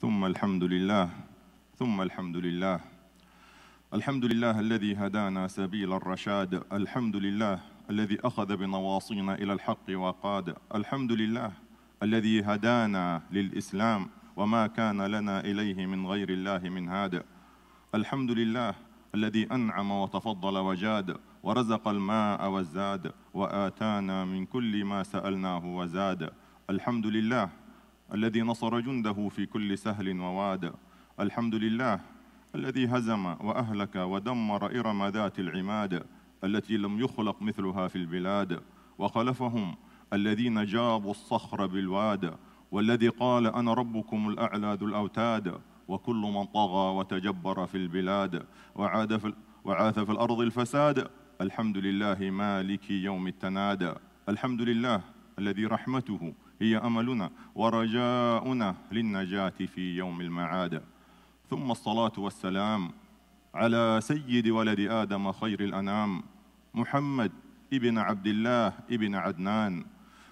ثم الحمد لله ثم الحمد لله الحمد لله الذي هدانا سبيل الرشاد الحمد لله الذي أخذ بنواصينا إلى الحق وقاد الحمد لله الذي هدانا للإسلام وما كان لنا إليه من غير الله من هاد الحمد لله الذي أنعم وتفضل وجاد ورزق الماء والزاد وآتانا من كل ما سألناه وزاد الحمد لله الذي نصر جنده في كل سهل وواد الحمد لله الذي هزم وأهلك ودمر إرم ذات العماد التي لم يخلق مثلها في البلاد وخلفهم الذين جابوا الصخر بالواد والذي قال أنا ربكم الأعلى ذو الأوتاد وكل من طغى وتجبر في البلاد وعاد في وعاث في الأرض الفساد الحمد لله مالك يوم التنادى الحمد لله الذي رحمته هي أملنا ورجاؤنا للنجاة في يوم المعاد ثم الصلاة والسلام على سيد ولد آدم خير الأنام محمد ابن عبد الله ابن عدنان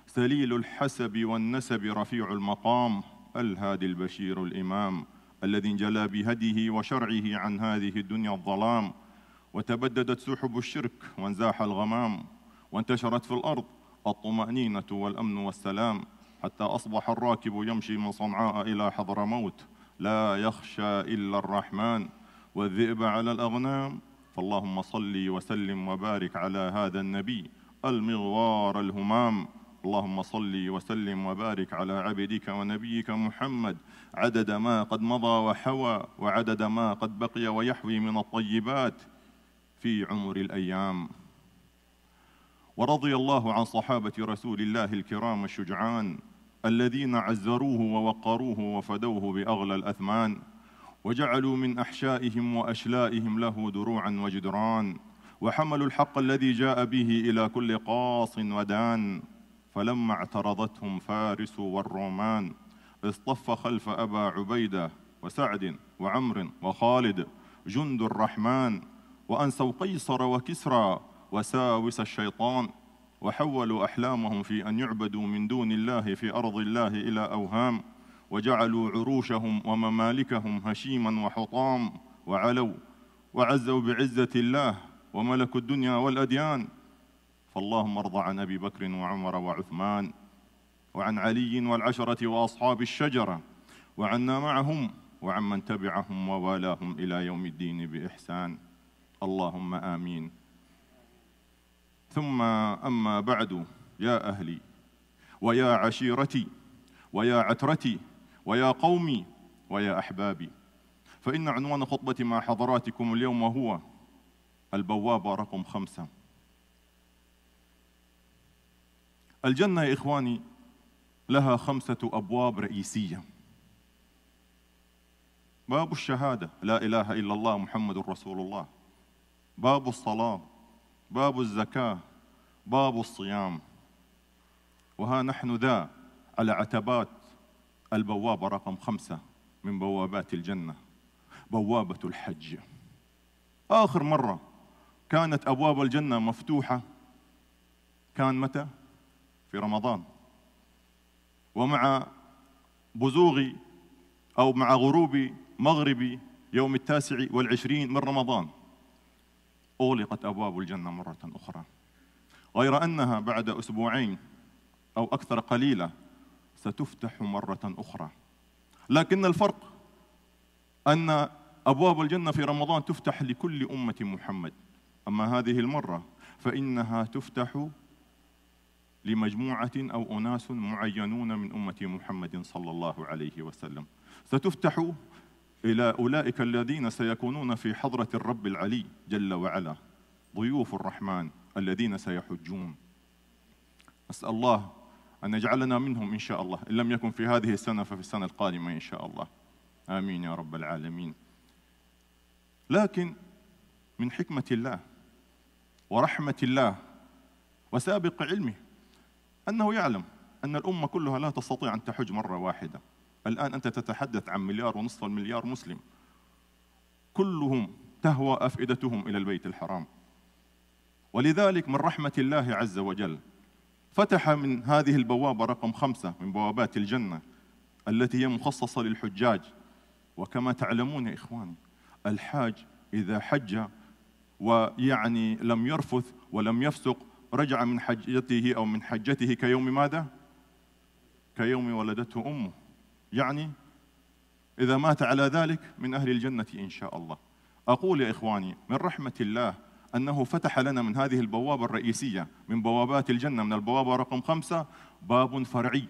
سليل الحسب والنسب رفيع المقام الهادي البشير الإمام الذي انجلى بهديه وشرعه عن هذه الدنيا الظلام وتبددت سحب الشرك وانزاح الغمام وانتشرت في الأرض الطمأنينة والأمن والسلام حتى أصبح الراكب يمشي من صنعاء إلى حضرموت لا يخشى إلا الرحمن والذئب على الأغنام فاللهم صل وسلم وبارك على هذا النبي المغوار الهمام اللهم صل وسلم وبارك على عبدك ونبيك محمد عدد ما قد مضى وحوى وعدد ما قد بقي ويحوي من الطيبات في عمر الأيام ورضي الله عن صحابة رسول الله الكرام الشجعان الذين عزروه ووقروه وفدوه بأغلى الأثمان وجعلوا من أحشائهم وأشلائهم له دروعا وجدران وحملوا الحق الذي جاء به إلى كل قاص ودان فلما اعترضتهم فارس والرومان اصطف خلف أبا عبيدة وسعد وعمر وخالد جند الرحمن وأنسوا قيصر وكسرى وساوس الشيطان وحولوا أحلامهم في أن يعبدوا من دون الله في أرض الله إلى أوهام وجعلوا عروشهم وممالكهم هشيما وحطام وعلوا وعزوا بعزة الله وملك الدنيا والأديان فاللهم ارض عن أبي بكر وعمر وعثمان وعن علي والعشرة وأصحاب الشجرة وعنا معهم وعمن تبعهم ووالاهم إلى يوم الدين بإحسان اللهم آمين ثم أما بعد يا أهلي ويا عشيرتي ويا عترتي ويا قومي ويا أحبابي فإن عنوان خطبتي مع حضراتكم اليوم هو البوابة رقم خمسة الجنة يا إخواني لها خمسة أبواب رئيسية باب الشهادة لا إله إلا الله محمد رسول الله باب الصلاة باب الزكاة باب الصيام وها نحن ذا على عتبات البوابة رقم خمسة من بوابات الجنة بوابة الحج آخر مرة كانت أبواب الجنة مفتوحة كان متى؟ في رمضان ومع بزوغي أو مع غروب مغربي يوم التاسع والعشرين من رمضان أغلقت أبواب الجنة مرة أخرى غير أنها بعد أسبوعين أو أكثر قليلة ستفتح مرة أخرى لكن الفرق أن أبواب الجنة في رمضان تفتح لكل أمة محمد أما هذه المرة فإنها تفتح لمجموعة أو أناس معينون من أمة محمد صلى الله عليه وسلم ستفتح إلى أولئك الذين سيكونون في حضرة الرب العلي جل وعلا ضيوف الرحمن الذين سيحجون أسأل الله أن يجعلنا منهم إن شاء الله إن لم يكن في هذه السنة ففي السنة القادمة إن شاء الله آمين يا رب العالمين لكن من حكمة الله ورحمة الله وسابق علمه أنه يعلم أن الأمة كلها لا تستطيع أن تحج مرة واحدة الآن أنت تتحدث عن مليار ونصف المليار مسلم كلهم تهوى أفئدتهم إلى البيت الحرام ولذلك من رحمة الله عز وجل فتح من هذه البوابة رقم خمسة من بوابات الجنة التي هي مخصصة للحجاج وكما تعلمون يا إخواني الحاج إذا حج ويعني لم يرفث ولم يفسق رجع من حجته أو من حجته كيوم ماذا؟ كيوم ولدته أمه يعني إذا مات على ذلك من أهل الجنة إن شاء الله أقول يا إخواني من رحمة الله أنه فتح لنا من هذه البوابة الرئيسية من بوابات الجنة من البوابة رقم خمسة باب فرعي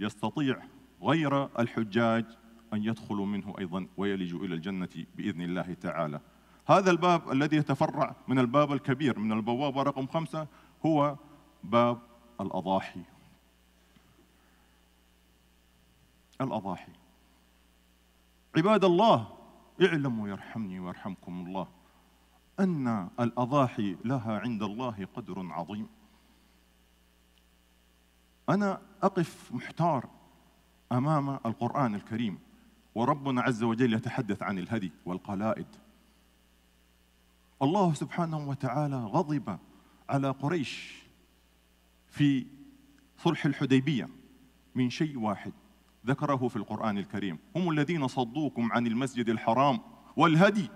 يستطيع غير الحجاج أن يدخلوا منه أيضا ويلجوا إلى الجنة بإذن الله تعالى هذا الباب الذي يتفرع من الباب الكبير من البوابة رقم خمسة هو باب الأضاحي الأضاحي عباد الله اعلموا يرحمني ويرحمكم الله أن الأضاحي لها عند الله قدر عظيم أنا أقف محتار أمام القرآن الكريم وربنا عز وجل يتحدث عن الهدي والقلائد الله سبحانه وتعالى غضب على قريش في صلح الحديبية من شيء واحد ذكره في القرآن الكريم هم الذين صدوكم عن المسجد الحرام والهدي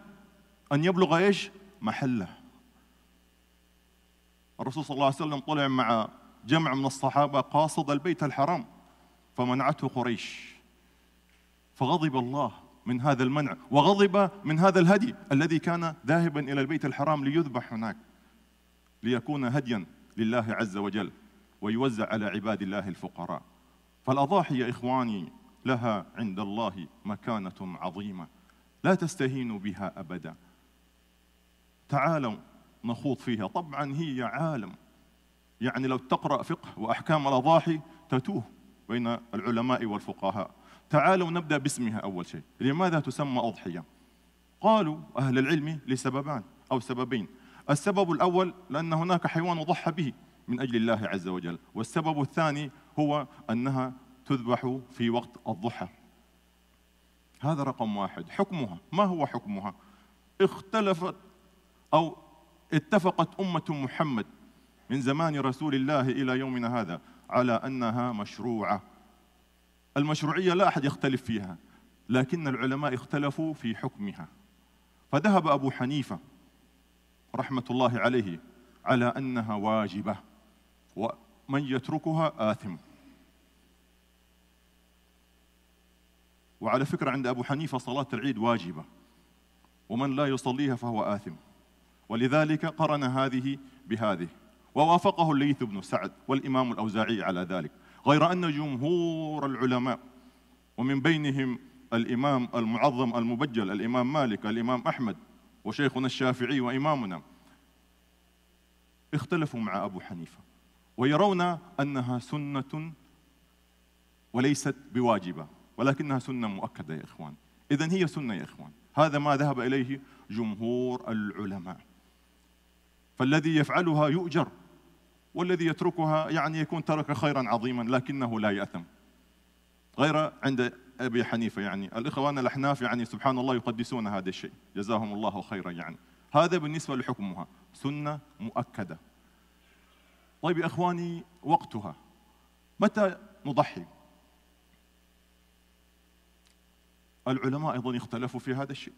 أن يبلغ إيش محله الرسول صلى الله عليه وسلم طلع مع جمع من الصحابة قاصد البيت الحرام فمنعته قريش فغضب الله من هذا المنع وغضب من هذا الهدي الذي كان ذاهبا إلى البيت الحرام ليذبح هناك ليكون هديا لله عز وجل ويوزع على عباد الله الفقراء فالأضاحي يا إخواني لها عند الله مكانة عظيمة لا تستهينوا بها أبدا تعالوا نخوض فيها طبعا هي عالم يعني لو تقرأ فقه وأحكام الأضاحي تتوه بين العلماء والفقهاء تعالوا نبدأ باسمها أول شيء لماذا تسمى أضحية قالوا أهل العلم لسببان أو سببين السبب الأول لأن هناك حيوان ضحى به من أجل الله عز وجل والسبب الثاني هو أنها تذبح في وقت الضحى هذا رقم واحد حكمها ما هو حكمها اختلفت أو اتفقت أمة محمد من زمان رسول الله إلى يومنا هذا على أنها مشروعة المشروعية لا أحد يختلف فيها لكن العلماء اختلفوا في حكمها فذهب أبو حنيفة رحمة الله عليه على أنها واجبة ومن يتركها آثم وعلى فكرة عند أبو حنيفة صلاة العيد واجبة ومن لا يصليها فهو آثم ولذلك قرن هذه بهذه ووافقه الليث بن سعد والإمام الأوزاعي على ذلك غير أن جمهور العلماء ومن بينهم الإمام المعظم المبجل الإمام مالك الإمام أحمد وشيخنا الشافعي وإمامنا اختلفوا مع أبو حنيفة ويرون أنها سنة وليست بواجبة ولكنها سنة مؤكدة يا إخوان إذا هي سنة يا إخوان هذا ما ذهب إليه جمهور العلماء فالذي يفعلها يؤجر والذي يتركها يعني يكون ترك خيرا عظيما لكنه لا يأثم غير عند أبي حنيفة يعني الإخوان الأحناف يعني سبحان الله يقدسون هذا الشيء جزاهم الله خيرا يعني هذا بالنسبة لحكمها سنة مؤكدة طيب يا إخواني وقتها متى نضحي العلماء ايضا يختلفوا في هذا الشيء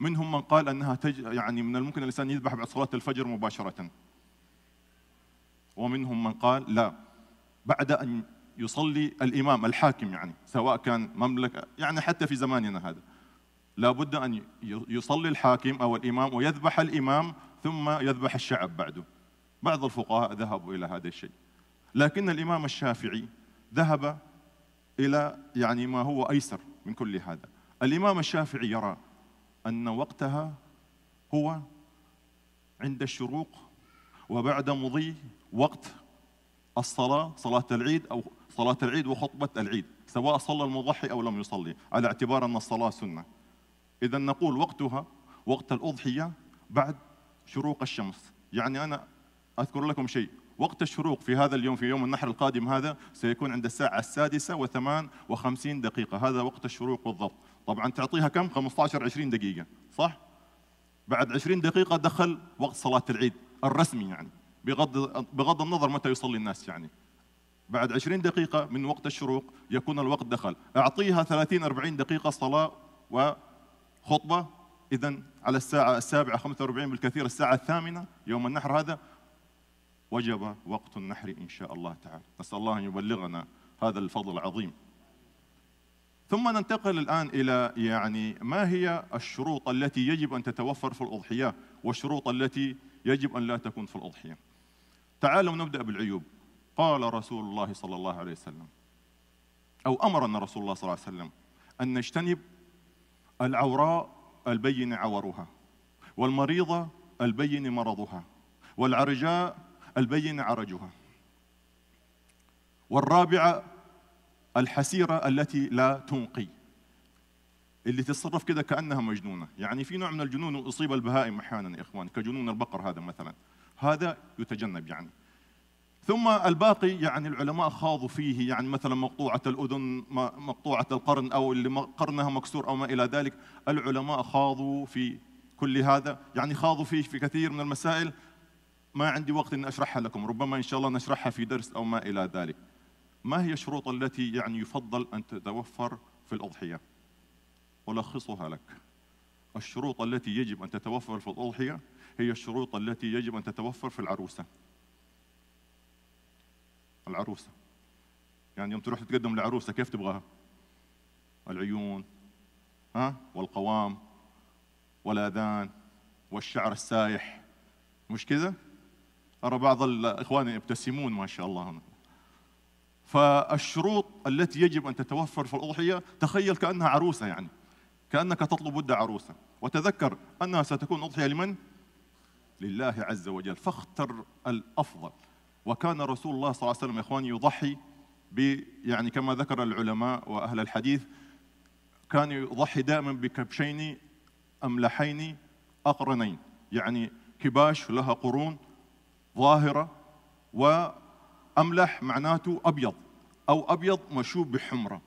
منهم من قال انها تج... يعني من الممكن الانسان يذبح بعد صلاه الفجر مباشره ومنهم من قال لا بعد ان يصلي الامام الحاكم يعني سواء كان مملكه يعني حتى في زماننا هذا لابد ان يصلي الحاكم او الامام ويذبح الامام ثم يذبح الشعب بعده بعض الفقهاء ذهبوا الى هذا الشيء لكن الامام الشافعي ذهب الى يعني ما هو ايسر من كل هذا الإمام الشافعي يرى أن وقتها هو عند الشروق وبعد مضي وقت الصلاة صلاة العيد أو صلاة العيد وخطبة العيد سواء صلى المضحي أو لم يصلي على اعتبار أن الصلاة سنة إذا نقول وقتها وقت الأضحية بعد شروق الشمس يعني أنا أذكر لكم شيء وقت الشروق في هذا اليوم في يوم النحر القادم هذا سيكون عند الساعة السادسة وثمان وخمسين دقيقة هذا وقت الشروق بالضبط طبعا تعطيها كم 15 20 دقيقه صح بعد 20 دقيقه دخل وقت صلاه العيد الرسمي يعني بغض بغض النظر متى يصلي الناس يعني بعد 20 دقيقة من وقت الشروق يكون الوقت دخل أعطيها 30 40 دقيقة صلاة وخطبة إذا على الساعة السابعة 45 بالكثير الساعة الثامنة يوم النحر هذا وجب وقت النحر إن شاء الله تعالى نسأل الله أن يبلغنا هذا الفضل العظيم ثم ننتقل الآن إلى يعني ما هي الشروط التي يجب أن تتوفر في الأضحية والشروط التي يجب أن لا تكون في الأضحية تعالوا نبدأ بالعيوب قال رسول الله صلى الله عليه وسلم أو أمرنا رسول الله صلى الله عليه وسلم أن نجتنب العوراء البين عورها والمريضة البين مرضها والعرجاء البين عرجها والرابعة الحسيرة التي لا تنقي اللي تتصرف كذا كأنها مجنونة يعني في نوع من الجنون أصيب البهائم أحيانا يا إخوان كجنون البقر هذا مثلا هذا يتجنب يعني ثم الباقي يعني العلماء خاضوا فيه يعني مثلا مقطوعة الأذن مقطوعة القرن أو اللي قرنها مكسور أو ما إلى ذلك العلماء خاضوا في كل هذا يعني خاضوا فيه في كثير من المسائل ما عندي وقت أن أشرحها لكم ربما إن شاء الله نشرحها في درس أو ما إلى ذلك ما هي الشروط التي يعني يفضل أن تتوفر في الأضحية ألخصها لك الشروط التي يجب أن تتوفر في الأضحية هي الشروط التي يجب أن تتوفر في العروسة العروسة يعني يوم تروح تتقدم للعروسة كيف تبغاها العيون ها والقوام والآذان والشعر السايح مش كذا أرى بعض الإخوان يبتسمون ما شاء الله هنا فالشروط التي يجب أن تتوفر في الأضحية تخيل كأنها عروسة يعني كأنك تطلب ود عروسة وتذكر أنها ستكون أضحية لمن؟ لله عز وجل فاختر الأفضل وكان رسول الله صلى الله عليه وسلم يا إخواني يضحي ب يعني كما ذكر العلماء وأهل الحديث كان يضحي دائما بكبشين أملحين أقرنين يعني كباش لها قرون ظاهرة و أملح معناته أبيض أو أبيض مشوب بحمرة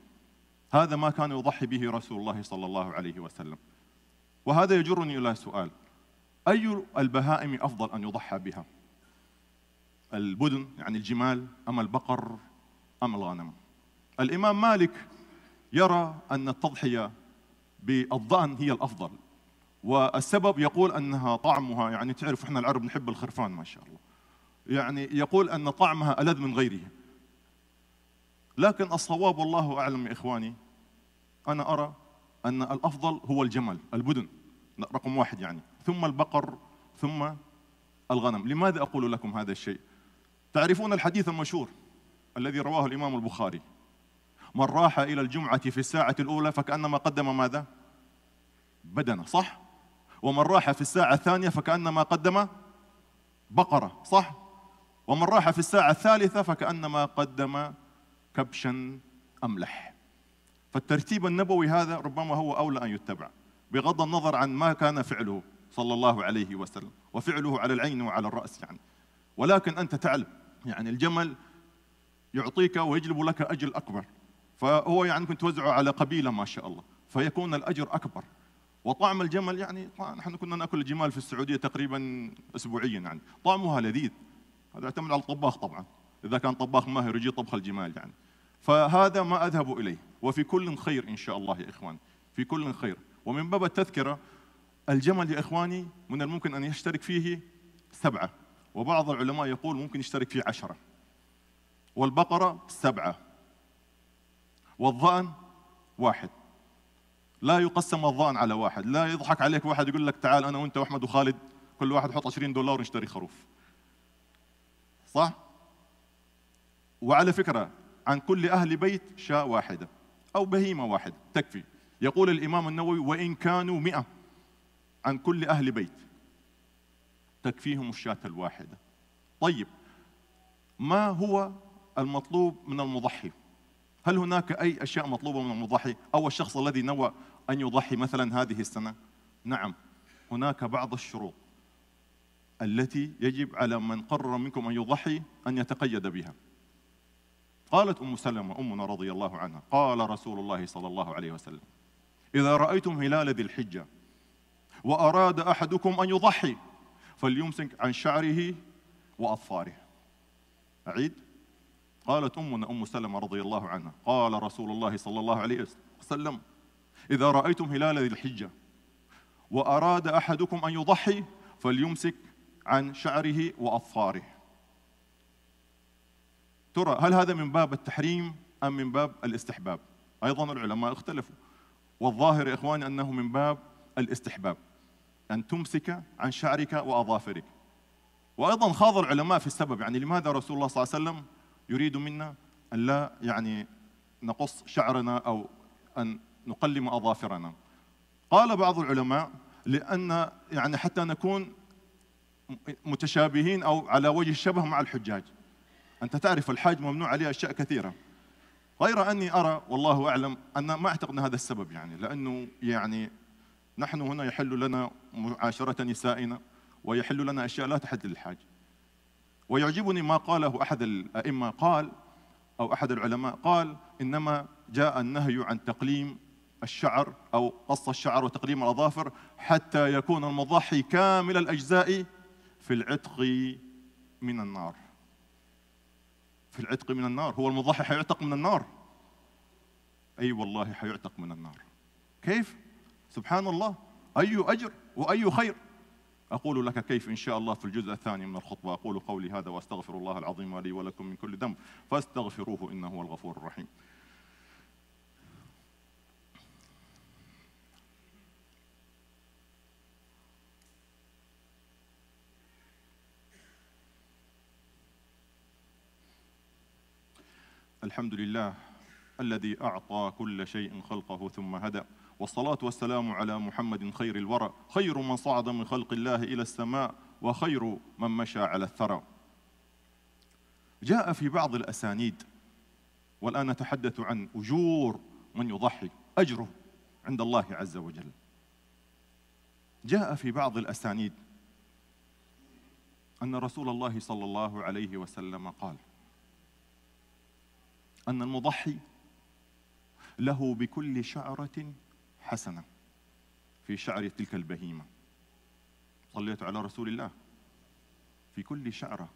هذا ما كان يضحي به رسول الله صلى الله عليه وسلم وهذا يجرني إلى سؤال أي البهائم أفضل أن يضحى بها البدن يعني الجمال أم البقر أم الغنم الإمام مالك يرى أن التضحية بالضأن هي الأفضل والسبب يقول أنها طعمها يعني تعرف إحنا العرب نحب الخرفان ما شاء الله يعني يقول أن طعمها ألذ من غيره لكن الصواب والله أعلم يا إخواني أنا أرى أن الأفضل هو الجمل البدن رقم واحد يعني ثم البقر ثم الغنم لماذا أقول لكم هذا الشيء تعرفون الحديث المشهور الذي رواه الإمام البخاري من راح إلى الجمعة في الساعة الأولى فكأنما قدم ماذا بدنه صح ومن راح في الساعة الثانية فكأنما قدم بقرة صح ومن راح في الساعة الثالثة فكأنما قدم كبشا أملح فالترتيب النبوي هذا ربما هو أولى أن يتبع بغض النظر عن ما كان فعله صلى الله عليه وسلم وفعله على العين وعلى الرأس يعني ولكن أنت تعلم يعني الجمل يعطيك ويجلب لك أجر أكبر فهو يعني ممكن توزعه على قبيلة ما شاء الله فيكون الأجر أكبر وطعم الجمل يعني نحن كنا ناكل الجمال في السعوديه تقريبا اسبوعيا يعني طعمها لذيذ هذا يعتمد على الطباخ طبعا إذا كان طباخ ماهر يجي طبخ الجمال يعني فهذا ما أذهب إليه وفي كل خير إن شاء الله يا إخوان في كل خير ومن باب التذكرة الجمل يا إخواني من الممكن أن يشترك فيه سبعة وبعض العلماء يقول ممكن يشترك فيه عشرة والبقرة سبعة والظأن واحد لا يقسم الظأن على واحد لا يضحك عليك واحد يقول لك تعال أنا وأنت وأحمد وخالد كل واحد يحط 20 دولار ونشتري خروف صح؟ وعلى فكرة عن كل أهل بيت شاة واحدة أو بهيمة واحدة تكفي يقول الإمام النووي وإن كانوا مئة عن كل أهل بيت تكفيهم الشاة الواحدة طيب ما هو المطلوب من المضحي هل هناك أي أشياء مطلوبة من المضحي أو الشخص الذي نوى أن يضحي مثلا هذه السنة نعم هناك بعض الشروط التي يجب على من قرر منكم أن يضحي أن يتقيد بها قالت أم سلمة أمنا رضي الله عنها قال رسول الله صلى الله عليه وسلم إذا رأيتم هلال ذي الحجة وأراد أحدكم أن يضحي فليمسك عن شعره وأظفاره أعيد قالت أمنا أم سلمة رضي الله عنها قال رسول الله صلى الله عليه وسلم إذا رأيتم هلال ذي الحجة وأراد أحدكم أن يضحي فليمسك عن شعره وأظفاره ترى هل هذا من باب التحريم أم من باب الاستحباب أيضا العلماء اختلفوا والظاهر يا إخواني أنه من باب الاستحباب أن تمسك عن شعرك وأظافرك وأيضا خاض العلماء في السبب يعني لماذا رسول الله صلى الله عليه وسلم يريد منا أن لا يعني نقص شعرنا أو أن نقلم أظافرنا قال بعض العلماء لأن يعني حتى نكون متشابهين أو على وجه الشبه مع الحجاج أنت تعرف الحاج ممنوع عليه أشياء كثيرة غير أني أرى والله أعلم أن ما أعتقد أن هذا السبب يعني لأنه يعني نحن هنا يحل لنا معاشرة نسائنا ويحل لنا أشياء لا تحد للحاج ويعجبني ما قاله أحد الأئمة قال أو أحد العلماء قال إنما جاء النهي عن تقليم الشعر أو قص الشعر وتقليم الأظافر حتى يكون المضحي كامل الأجزاء في العتق من النار في العتق من النار هو المضحي حيعتق من النار أي أيوة والله حيعتق من النار كيف سبحان الله أي أجر وأي خير أقول لك كيف إن شاء الله في الجزء الثاني من الخطبة أقول قولي هذا وأستغفر الله العظيم لي ولكم من كل ذنب فاستغفروه إنه هو الغفور الرحيم الحمد لله الذي أعطى كل شيء خلقه ثم هدى والصلاة والسلام على محمد خير الورى خير من صعد من خلق الله إلى السماء وخير من مشى على الثرى جاء في بعض الأسانيد والآن نتحدث عن أجور من يضحي أجره عند الله عز وجل جاء في بعض الأسانيد أن رسول الله صلى الله عليه وسلم قال أن المضحي له بكل شعرة حسنة في شعر تلك البهيمة صليت على رسول الله في كل شعرة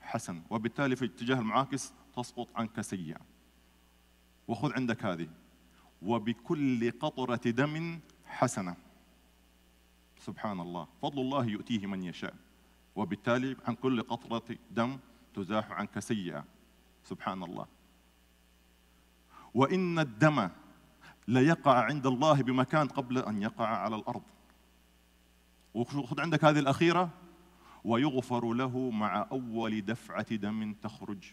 حسن وبالتالي في الاتجاه المعاكس تسقط عنك سيئة وخذ عندك هذه وبكل قطرة دم حسنة سبحان الله فضل الله يؤتيه من يشاء وبالتالي عن كل قطرة دم تزاح عنك سيئة سبحان الله وإن الدم ليقع عند الله بمكان قبل أن يقع على الأرض وخذ عندك هذه الأخيرة ويغفر له مع أول دفعة دم تخرج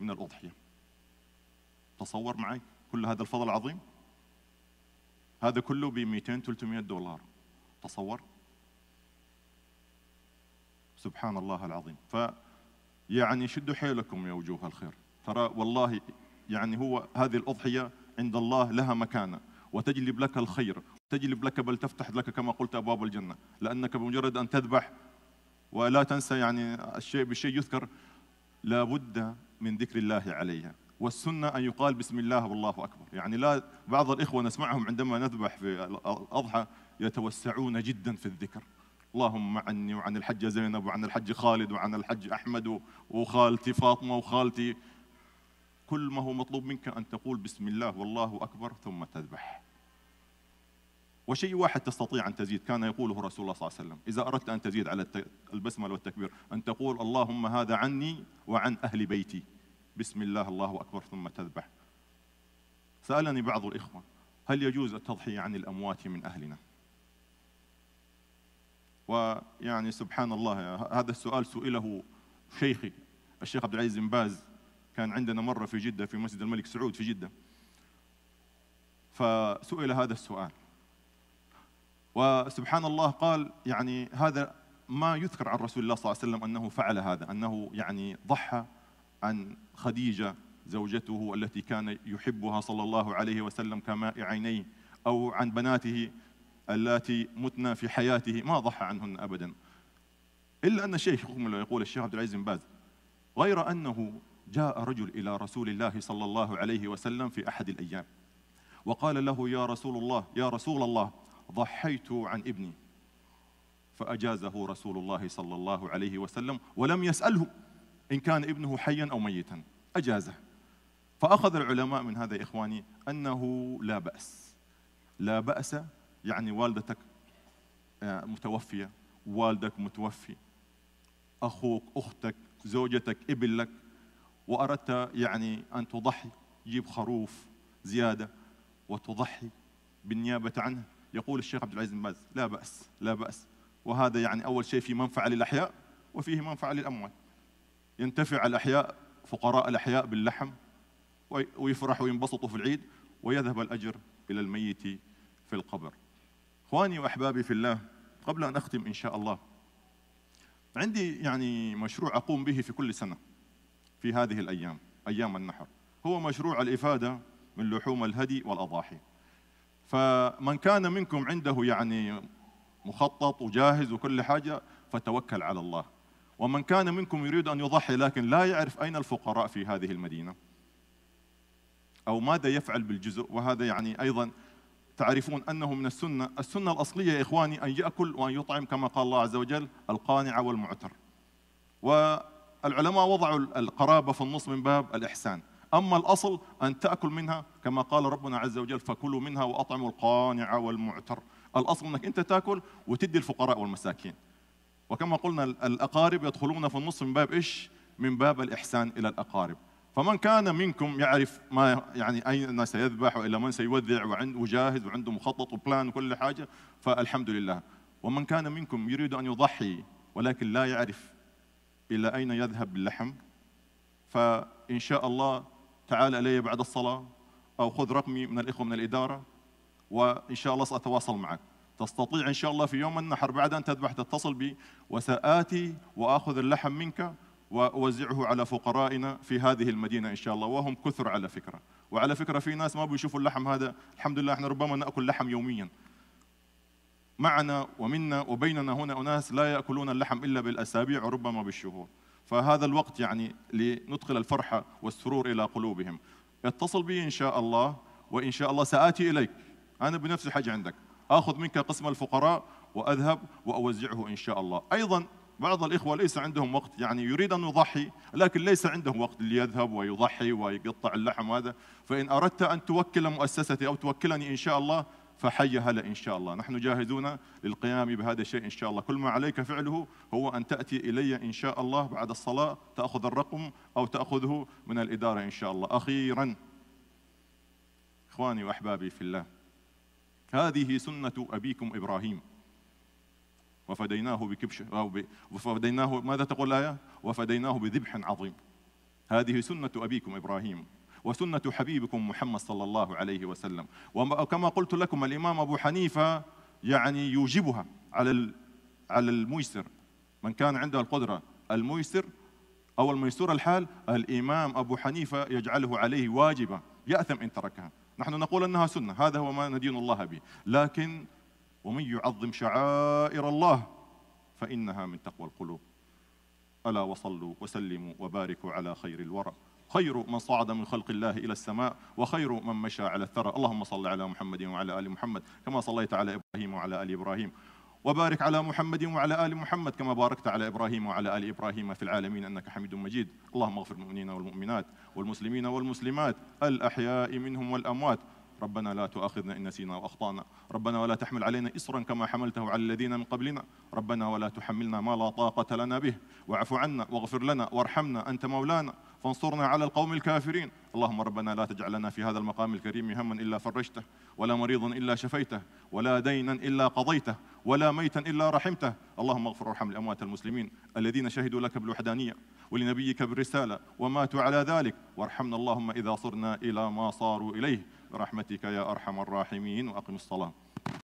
من الأضحية تصور معي كل هذا الفضل العظيم هذا كله ب 200 300 دولار تصور سبحان الله العظيم ف يعني شدوا حيلكم يا وجوه الخير ترى والله يعني هو هذه الأضحية عند الله لها مكانة وتجلب لك الخير تجلب لك بل تفتح لك كما قلت أبواب الجنة لأنك بمجرد أن تذبح ولا تنسى يعني الشيء بالشيء يذكر لابد من ذكر الله عليها والسنة أن يقال بسم الله والله أكبر يعني لا بعض الإخوة نسمعهم عندما نذبح في الأضحى يتوسعون جدا في الذكر اللهم عني وعن الحجة زينب وعن الحج خالد وعن الحج أحمد وخالتي فاطمة وخالتي كل ما هو مطلوب منك أن تقول بسم الله والله أكبر ثم تذبح وشيء واحد تستطيع أن تزيد كان يقوله رسول الله صلى الله عليه وسلم إذا أردت أن تزيد على البسملة والتكبير أن تقول اللهم هذا عني وعن أهل بيتي بسم الله الله أكبر ثم تذبح سألني بعض الإخوة هل يجوز التضحية عن الأموات من أهلنا ويعني سبحان الله هذا السؤال سئله شيخي الشيخ عبد العزيز بن باز كان عندنا مرة في جدة في مسجد الملك سعود في جدة فسئل هذا السؤال وسبحان الله قال يعني هذا ما يذكر عن رسول الله صلى الله عليه وسلم أنه فعل هذا أنه يعني ضحى عن خديجة زوجته التي كان يحبها صلى الله عليه وسلم كماء عينيه أو عن بناته اللاتي متنا في حياته ما ضحى عنهن أبدا إلا أن الشيخ يقول الشيخ عبد العزيز بن باز غير أنه جاء رجل إلى رسول الله صلى الله عليه وسلم في أحد الأيام وقال له يا رسول الله يا رسول الله ضحيت عن ابني فأجازه رسول الله صلى الله عليه وسلم ولم يسأله إن كان ابنه حيا أو ميتا أجازه فأخذ العلماء من هذا يا إخواني أنه لا بأس لا بأس يعني والدتك آه، متوفية والدك متوفي أخوك أختك زوجتك ابن لك واردت يعني ان تضحي جيب خروف زياده وتضحي بالنيابه عنه يقول الشيخ عبد العزيز بن باز لا باس لا باس وهذا يعني اول شيء في منفعه للاحياء وفيه منفعه للاموال ينتفع الاحياء فقراء الاحياء باللحم ويفرح وينبسط في العيد ويذهب الأجر إلى الميت في القبر إخواني وأحبابي في الله قبل أن أختم إن شاء الله عندي يعني مشروع أقوم به في كل سنة في هذه الأيام أيام النحر هو مشروع الإفادة من لحوم الهدي والأضاحي فمن كان منكم عنده يعني مخطط وجاهز وكل حاجة فتوكل على الله ومن كان منكم يريد أن يضحي لكن لا يعرف أين الفقراء في هذه المدينة أو ماذا يفعل بالجزء وهذا يعني أيضا تعرفون أنه من السنة السنة الأصلية يا إخواني أن يأكل وأن يطعم كما قال الله عز وجل القانع والمعتر و العلماء وضعوا القرابة في النص من باب الإحسان أما الأصل أن تأكل منها كما قال ربنا عز وجل فكلوا منها وأطعموا القانع والمعتر الأصل أنك أنت تأكل وتدي الفقراء والمساكين وكما قلنا الأقارب يدخلون في النص من باب إيش من باب الإحسان إلى الأقارب فمن كان منكم يعرف ما يعني اين سيذبح والى من سيودع وعند جاهز وعنده مخطط وبلان وكل حاجه فالحمد لله ومن كان منكم يريد ان يضحي ولكن لا يعرف إلى أين يذهب اللحم فإن شاء الله تعال إلي بعد الصلاة أو خذ رقمي من الإخوة من الإدارة وإن شاء الله سأتواصل معك تستطيع إن شاء الله في يوم النحر بعد أن تذبح تتصل بي وسآتي وآخذ اللحم منك وأوزعه على فقرائنا في هذه المدينة إن شاء الله وهم كثر على فكرة وعلى فكرة في ناس ما بيشوفوا اللحم هذا الحمد لله احنا ربما نأكل لحم يوميا معنا ومنا وبيننا هنا أناس لا يأكلون اللحم إلا بالأسابيع وربما بالشهور فهذا الوقت يعني لندخل الفرحة والسرور إلى قلوبهم اتصل بي إن شاء الله وإن شاء الله سآتي إليك أنا بنفسي حاجة عندك آخذ منك قسم الفقراء وأذهب وأوزعه إن شاء الله أيضا بعض الإخوة ليس عندهم وقت يعني يريد أن يضحي لكن ليس عنده وقت ليذهب ويضحي ويقطع اللحم هذا فإن أردت أن توكل مؤسستي أو توكلني إن شاء الله فحي هلا إن شاء الله نحن جاهزون للقيام بهذا الشيء إن شاء الله كل ما عليك فعله هو أن تأتي إلي إن شاء الله بعد الصلاة تأخذ الرقم أو تأخذه من الإدارة إن شاء الله أخيرا إخواني وأحبابي في الله هذه سنة أبيكم إبراهيم وفديناه بكبش أو ب... وفديناه ماذا تقول الآية؟ وفديناه بذبح عظيم هذه سنة أبيكم إبراهيم وسنة حبيبكم محمد صلى الله عليه وسلم وكما قلت لكم الإمام أبو حنيفة يعني يوجبها على على الميسر من كان عنده القدرة الميسر أو الميسور الحال الإمام أبو حنيفة يجعله عليه واجبا يأثم إن تركها نحن نقول أنها سنة هذا هو ما ندين الله به لكن ومن يعظم شعائر الله فإنها من تقوى القلوب ألا وصلوا وسلموا وباركوا على خير الورى خير من صعد من خلق الله إلى السماء وخير من مشى على الثرى اللهم صل على محمد وعلى آل محمد كما صليت على إبراهيم وعلى آل إبراهيم وبارك على محمد وعلى آل محمد كما باركت على إبراهيم وعلى آل إبراهيم في العالمين أنك حميد مجيد اللهم اغفر المؤمنين والمؤمنات والمسلمين والمسلمات الأحياء منهم والأموات ربنا لا تؤاخذنا إن نسينا وأخطأنا ربنا ولا تحمل علينا إصرا كما حملته على الذين من قبلنا ربنا ولا تحملنا ما لا طاقة لنا به واعف عنا واغفر لنا وارحمنا أنت مولانا فانصرنا على القوم الكافرين اللهم ربنا لا تجعلنا في هذا المقام الكريم هما إلا فرجته ولا مريضا إلا شفيته ولا دينا إلا قضيته ولا ميتا إلا رحمته اللهم اغفر وارحم الأموات المسلمين الذين شهدوا لك بالوحدانية ولنبيك بالرسالة وماتوا على ذلك وارحمنا اللهم إذا صرنا إلى ما صاروا إليه برحمتك يا أرحم الراحمين وأقم الصلاة